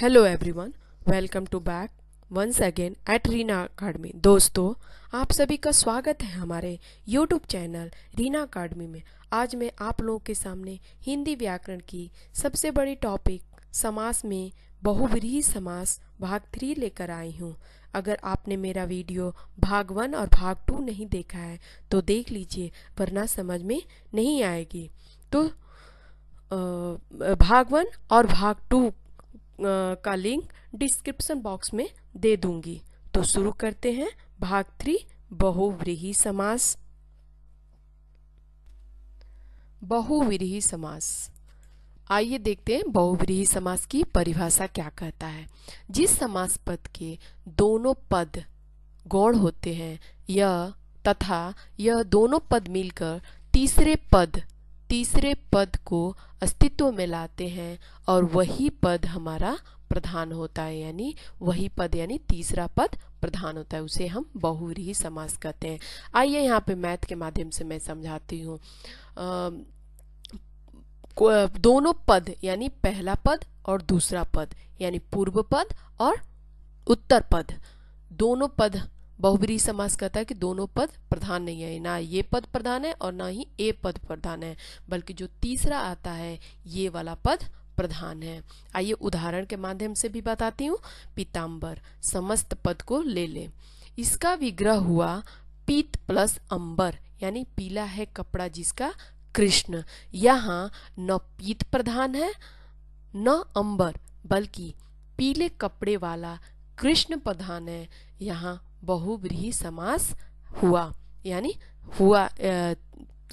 hello everyone welcome to back once again at Reena academy दोस्तों आप सभी का स्वागत है हमारे यूट्यूब चैनल रीना अकाडमी में आज मैं आप लोगों के सामने हिंदी व्याकरण की सबसे बड़ी टॉपिक समास में बहुव्रीही समास भाग थ्री लेकर आई हूँ अगर आपने मेरा वीडियो भाग वन और भाग टू नहीं देखा है तो देख लीजिए वरना समझ में नहीं आएगी तो भाग वन और भाग टू का लिंक डिस्क्रिप्शन बॉक्स में दे दूंगी तो शुरू करते हैं भाग थ्री बहुव्रीही समास बहुव्रीही समास आइए देखते हैं बहुव्रीही समास की परिभाषा क्या कहता है जिस समास पद के दोनों पद गौण होते हैं यह तथा यह दोनों पद मिलकर तीसरे पद तीसरे पद को अस्तित्व में लाते हैं और वही पद हमारा प्रधान होता है यानी वही पद यानी तीसरा पद प्रधान होता है उसे हम बहुरी समास कहते हैं आइए यहाँ पे मैथ के माध्यम से मैं समझाती हूँ दोनों पद यानी पहला पद और दूसरा पद यानी पूर्व पद और उत्तर पद दोनों पद बहुबरी समास कहता है कि दोनों पद प्रधान नहीं है ना ये पद प्रधान है और ना ही ए पद प्रधान है बल्कि जो तीसरा आता है ये वाला पद प्रधान है आइए उदाहरण के माध्यम से भी बताती हूँ पीताम्बर समस्त पद को ले ले इसका विग्रह हुआ पीत प्लस अंबर यानी पीला है कपड़ा जिसका कृष्ण यहाँ न पीत प्रधान है न अंबर बल्कि पीले कपड़े वाला कृष्ण प्रधान है यहाँ बहुब्रीही समास हुआ यानी हुआ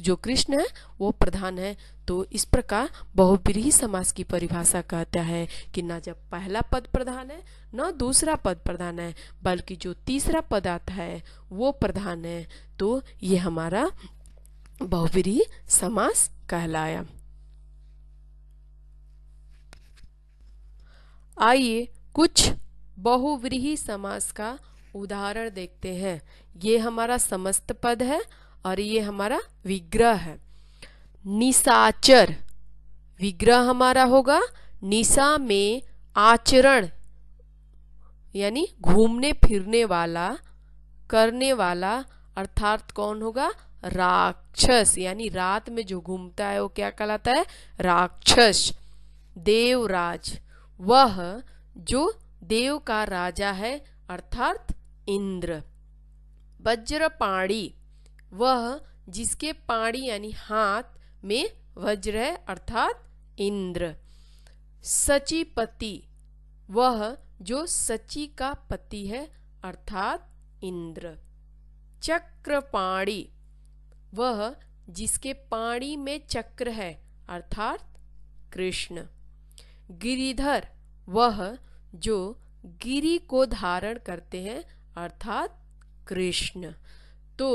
जो कृष्ण है वो प्रधान है तो इस प्रकार बहुब्रीही समास की परिभाषा कहता है कि ना जब पहला पद प्रधान है ना दूसरा पद प्रधान है बल्कि जो तीसरा पद आता है वो प्रधान है तो ये हमारा बहुब्रीही समास कहलाया आइए कुछ बहुव्रीही समास का उदाहरण देखते हैं ये हमारा समस्त पद है और ये हमारा विग्रह है निसाचर विग्रह हमारा होगा निशा में आचरण यानी घूमने फिरने वाला करने वाला अर्थात कौन होगा राक्षस यानी रात में जो घूमता है वो क्या कहलाता है राक्षस देवराज वह जो देव का राजा है अर्थात इंद्र वज्र पाणी वह जिसके पाणी यानी हाथ में वज्र है अर्थात इंद्र सचिपति वह जो सची का पति है अर्थात इंद्र चक्रपाणी वह जिसके पाणी में चक्र है अर्थात कृष्ण गिरिधर वह जो गिरी को धारण करते हैं अर्थात कृष्ण तो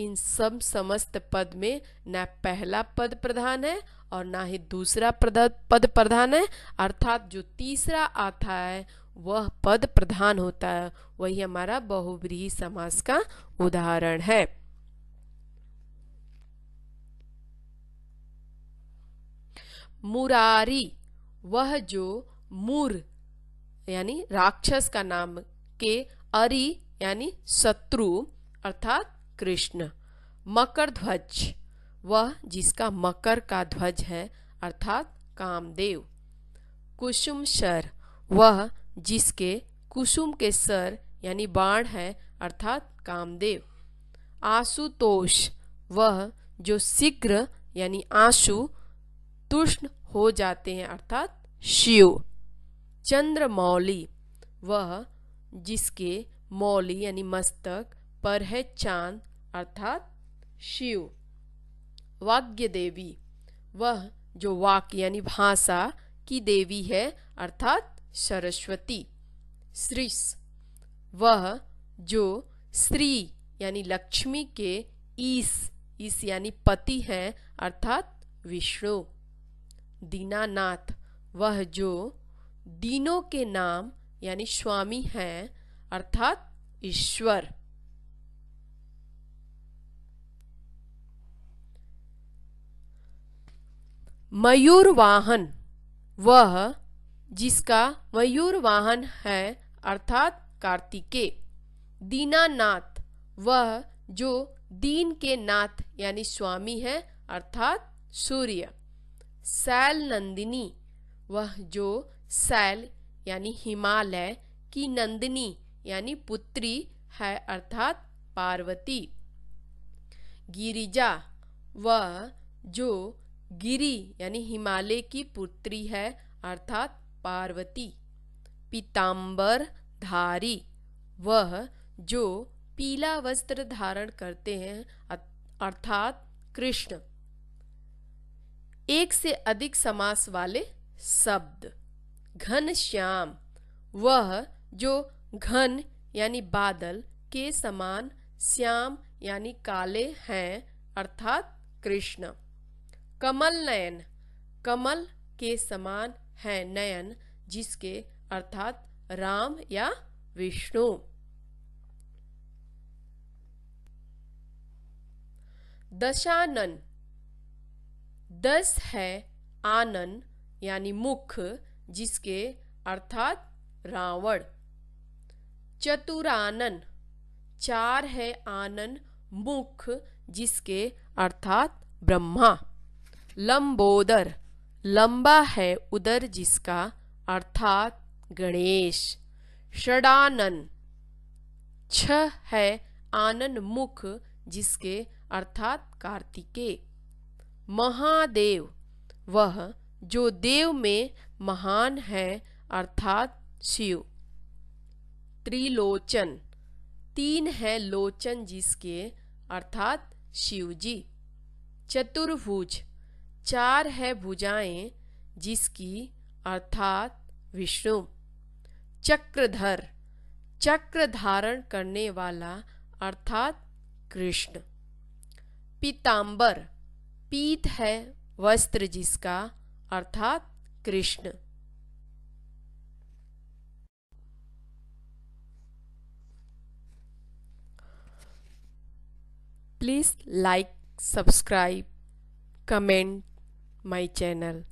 इन सब समस्त पद में ना पहला पद प्रधान है और ना ही दूसरा पद प्रधान है अर्थात जो तीसरा आता है वह पद प्रधान होता है वही हमारा बहुव्रीही समास का उदाहरण है मुरारी वह जो मूर यानी राक्षस का नाम के अरि यानी शत्रु अर्थात कृष्ण मकर ध्वज वह जिसका मकर का ध्वज है अर्थात कामदेव कुसुम सर वह जिसके कुसुम के सर यानी बाण है अर्थात कामदेव आशुतोष वह जो शीघ्र यानी आंसू तुष्ण हो जाते हैं अर्थात शिव चंद्रमौली वह जिसके मौली यानी मस्तक पर है चांद अर्थात शिव वाग्य देवी वह जो वाक यानी भाषा की देवी है अर्थात सरस्वती श्रीस वह जो श्री यानी लक्ष्मी के ईस ईस यानी पति हैं अर्थात विष्णु दीनानाथ वह जो दीनों के नाम यानी स्वामी हैं अर्थात ईश्वर मयूर वाहन वह जिसका मयूर वाहन है अर्थात कार्तिके दीनानाथ वह जो दीन के नाथ यानी स्वामी है अर्थात सूर्य सैल नंदिनी वह जो सैल यानी हिमालय की नंदिनी यानी पुत्री है अर्थात पार्वती गिरिजा व जो गिरी यानी हिमालय की पुत्री है अर्थात पार्वती पीताम्बर धारी वह जो पीला वस्त्र धारण करते हैं अर्थात कृष्ण एक से अधिक समास वाले शब्द घन श्याम वह जो घन यानी बादल के समान श्याम यानी काले हैं अर्थात कृष्ण कमल नयन कमल के समान है नयन जिसके अर्थात राम या विष्णु दशानन दस है आनन यानी मुख जिसके अर्थात रावण चतुरानन चार है आनन मुख जिसके अर्थात ब्रह्मा लंबोदर लंबा है उदर जिसका अर्थात गणेश षडानन छ है आनन मुख जिसके अर्थात कार्तिके महादेव वह जो देव में महान है अर्थात शिव त्रिलोचन तीन है लोचन जिसके अर्थात शिव जी चतुर्भुज चार है भुजाएं जिसकी अर्थात विष्णु चक्रधर चक्र धारण करने वाला अर्थात कृष्ण पीतांबर पीत है वस्त्र जिसका अर्थात कृष्ण please like subscribe comment my channel